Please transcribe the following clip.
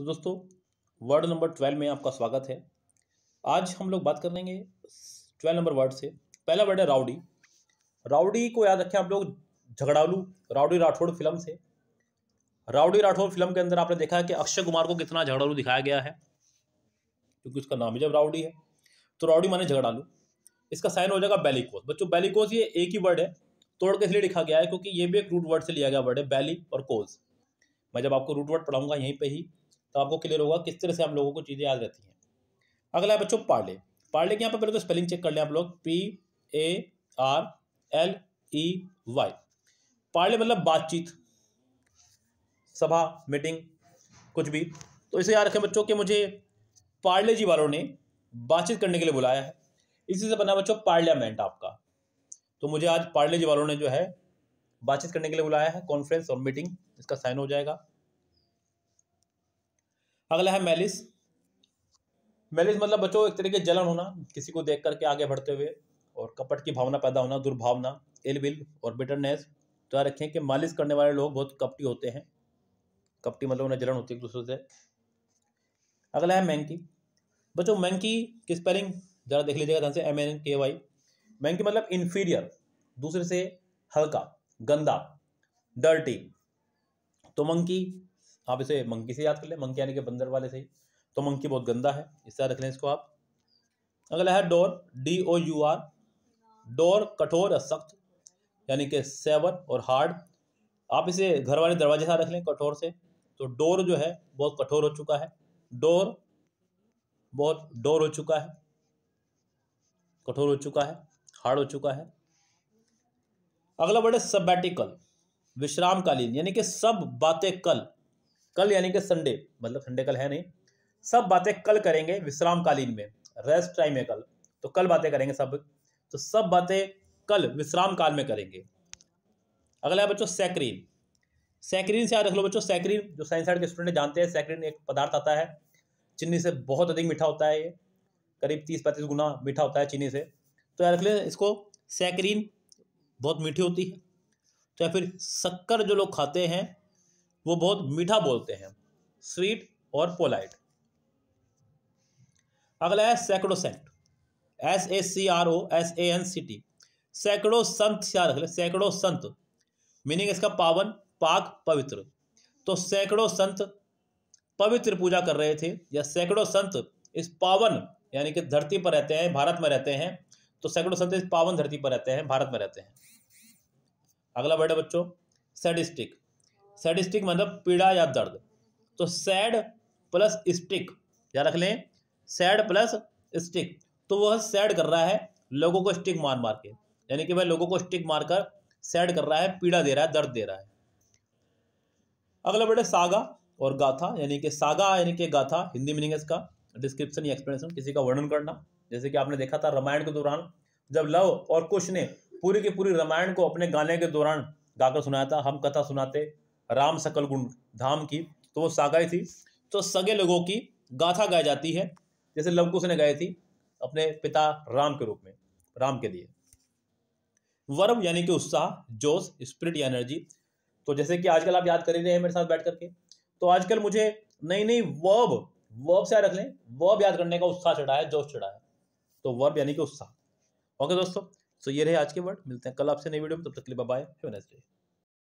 तो दोस्तों word number twelve में आपका स्वागत है आज हम लोग बात कर लेंगे ट्वेल्व नंबर वर्ड से पहला वर्ड है राउडी राउडी को याद रखें आप लोग झगड़ालू राउडी राठौड़ फिल्म से राउडी राठौड़ फिल्म के अंदर आपने देखा है कि अक्षय कुमार को कितना झगड़ालू दिखाया गया है क्योंकि उसका नाम ही जब राउडी है तो राउडी माने झगड़ालू इसका साइन हो जाएगा बैलिकोस बच्चों बैलिकोस ये एक ही वर्ड है तोड़ के इसलिए लिखा गया है क्योंकि ये भी एक रूट वर्ड से लिया गया वर्ड है बैली और कोज मैं जब आपको रूट वर्ड पढ़ाऊंगा यहीं पे ही तो आपको क्लियर होगा किस तरह से हम लोगों को चीज़ें याद रहती हैं अगला है बच्चों पार्ले पार्ले के यहाँ पर पहले तो स्पेलिंग चेक कर लें आप लोग P A R L E Y parley मतलब बातचीत सभा मीटिंग कुछ भी तो इसे याद रखें बच्चों के मुझे पार्ले जी वालों ने बातचीत करने के लिए बुलाया है इसी से बना बच्चों पार्लियामेंट आपका तो मुझे आज पार्ले जी वालों ने जो है बातचीत करने के लिए बुलाया है कॉन्फ्रेंस और मीटिंग इसका साइन हो जाएगा अगला है मेलिस मेलिस मतलब बच्चों एक तरीके जलन होना किसी को देख करके आगे बढ़ते हुए और कपट की भावना पैदा होना दुर्भावना इल और बिटरनेस तो याद रखें कि मालिश करने वाले लोग बहुत कपटी होते हैं कपटी मतलब उन्हें जलन होती है दूसरे से अगला है मैंकी बच्चों मैंकी की स्पेलिंग ज़रा देख लीजिएगा ध्यान से एम एन के वाई मैंकी मतलब इन्फीरियर दूसरे से हल्का गंदा डर्टी तो मंकी आप इसे मंकी से याद कर ले मंकी यानी कि बंदर वाले से ही तो मंकी बहुत गंदा है इस तरह रख लें इसको आप अगला है dour D O U R dour कठोर सख्त यानी कि सेवन और हार्ड आप इसे घर वाले दरवाजे से रख लें कठोर से तो डोर जो है बहुत कठोर हो चुका है डोर बहुत डोर हो चुका है कठोर हो चुका है हार्ड हो चुका है अगला वर्ड है सबैटिकल विश्रामकालीन यानी कि सब बातें कल कल यानी कि संडे मतलब संडे कल है नहीं सब बातें कल करेंगे विश्राम कालीन में रेस्ट टाइम है कल तो कल बातें करेंगे सब तो सब बातें कल विश्राम काल में करेंगे अगला है बच्चों सैक्रीन सैक्रीन से याद रख लो बच्चों सैक्रीन जो साइंस साइड के स्टूडेंट जानते हैं सैक्रीन एक पदार्थ आता है चीनी से बहुत अधिक मीठा होता है ये करीब तीस पैंतीस गुना मीठा होता है चीनी से तो याद रख लें इसको सैक्रीन बहुत मीठी होती है तो या फिर शक्कर जो लोग खाते हैं वो बहुत मीठा बोलते हैं स्वीट और पोलाइट अगला है sacrosanct S A C R O S A N C T सैकड़ो संत सैकड़ो संत मीनिंग इसका पावन पाक पवित्र तो सैकड़ों संत पवित्र पूजा कर रहे थे या सैकड़ों संत इस पावन यानी कि धरती पर रहते हैं भारत में रहते हैं तो सैकड़ों संत इस पावन धरती पर रहते हैं भारत में रहते हैं अगला बैठे बच्चों सेडिस्टिक सैडिस्टिक मतलब पीड़ा या दर्द तो सैड प्लस स्टिक याद रख लें सैड प्लस स्टिक तो वह सैड कर रहा है लोगों को स्टिक मार मार के यानी कि वह लोगों को स्टिक मारकर सैड कर रहा है पीड़ा दे रहा है दर्द दे रहा है अगला बेटे सागा और गाथा यानी कि सागा यानी कि गाथा हिंदी मीनिंग इसका डिस्क्रिप्शन या एक्सप्लेनेशन किसी का वर्णन करना जैसे कि आपने देखा था रामायण के दौरान जब लव और कुश ने पूरी की पूरी रामायण को अपने गाने के दौरान गाकर सुनाया था हम कथा सुनाते राम सकल गुण धाम की तो वो सागाई थी तो सगे लोगों की गाथा गाई जाती है जैसे लवकुश ने गाई थी अपने पिता राम के रूप में राम के लिए वर्म यानी कि उत्साह जोश स्प्रिट या एनर्जी तो जैसे कि आजकल आप याद कर ही रहे हैं मेरे साथ बैठ करके तो आजकल मुझे नई नई वर्ब वर्ब से रख लें वर्ब याद करने का उत्साह चढ़ा है जोश चढ़ा है तो वर्ब यानी कि उत्साह ओके दोस्तों तो ये रहे आज के वर्ड मिलते हैं कल आपसे नई वीडियो में तब तक के लिए बाय नेक्स्ट डे